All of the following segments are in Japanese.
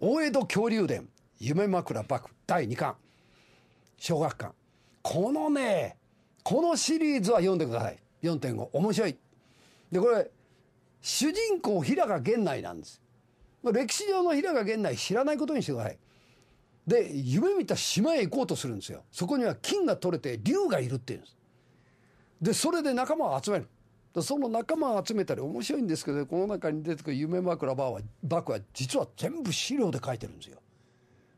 大江戸恐竜伝夢枕幕第2巻小学館このねこのシリーズは読んでください4.5面白いでこれ主人公平賀源内なんです歴史上の平賀源内知らないことにしてくださいで夢見た島へ行こうとするんですよそこには金が取れて竜がいるっていうんですでそれで仲間を集めるその仲間を集めたり面白いんですけどこの中に出てくる夢枕バーはバクは実は全部資料で書いてるんですよ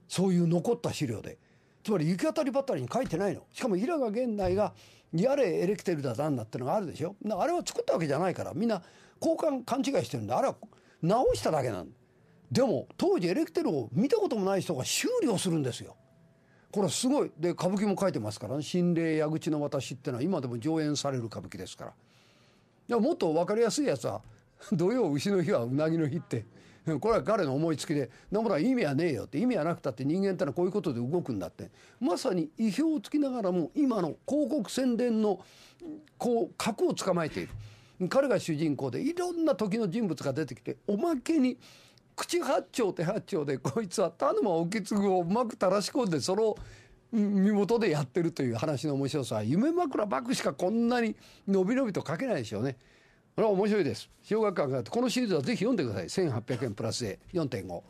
そういう残った資料でつまり行き当たりばったりに書いてないのしかもイラ賀源内がやれエレクテルだなんだってのがあるでしょあれは作ったわけじゃないからみんな交換勘違いしてるんであれは直しただけなんでも当時エレクテルを見たこともない人が修理をするんですよこれすごいで歌舞伎も書いてますから、ね「心霊矢口の私」ってのは今でも上演される歌舞伎ですからもっと分かりやすいやつは 土曜牛の日はうなぎの日って これは彼の思いつきで野村意味はねえよって意味はなくたって人間ってのはこういうことで動くんだってまさに意表をつきながらも今の広告宣伝のこう核を捕まえている彼が主人公でいろんな時の人物が出てきておまけに口八丁手八丁でこいつは田沼意次をうまく垂らし込んでその身元でやってるという話の面白さは夢枕バッしかこんなに伸び伸びと書けないでしょうね。これは面白いです。小学館がこのシリーズはぜひ読んでください。1800円プラスで4.5。